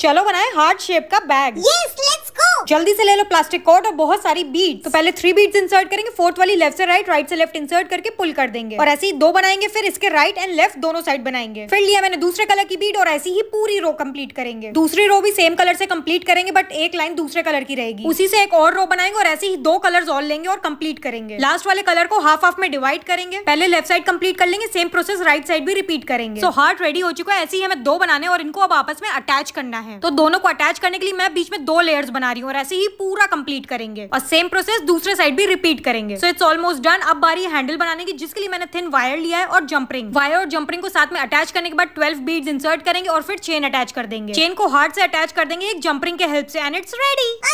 चलो बनाए heart shape का बैग yes! जल्दी से ले लो प्लास्टिक कॉर्ड और बहुत सारी बीट तो पहले थ्री बीट इंसर्ट करेंगे फोर्थ वाली लेफ्ट से राइट राइट से लेफ्ट इंसर्ट करके पुल कर देंगे और ऐसे ही दो बनाएंगे फिर इसके राइट एंड लेफ्ट दोनों साइड बनाएंगे फिर लिया मैंने दूसरे कलर की बीट और ऐसी ही पूरी रो कम्प्लीट करेंगे दूसरी रो भी सेम कलर से कम्प्लीट करेंगे बट एक लाइन दूसरे कलर की रहेगी उसी से एक और रो बनाएंगे और ऐसे ही दो कलर और लेंगे और कम्प्लीट करेंगे लास्ट वाले कलर को हाफ हाफ में डिवाइड करेंगे पहले लेफ्ट साइड कम्प्लीट कर लेंगे सेम प्रोसेस राइट साइड भी रिपीट करेंगे सो हार्ट रेडी हो चुका है ऐसे ही हमें दो बनाने और इनको अब आपस में अटैच करना है तो दोनों को अटैच करने के लिए मैं बीच में दो लेयर्स बना रही हूँ और ऐसे ही पूरा कंप्लीट करेंगे और सेम प्रोसेस दूसरे साइड भी रिपीट करेंगे सो इट्स ऑलमोस्ट डन अब बारी हैंडल बनाने की जिसके लिए मैंने थिन वायर लिया है और जंपरिंग वायर और जंपरिंग को साथ में अटैच करने के बाद ट्वेल्व बीड इंसर्ट करेंगे और फिर चेन अटैच कर देंगे चेन को हार्ड से अटैच कर देंगे एक जंपरिंग के हेल्प से एंड इट्स रेडी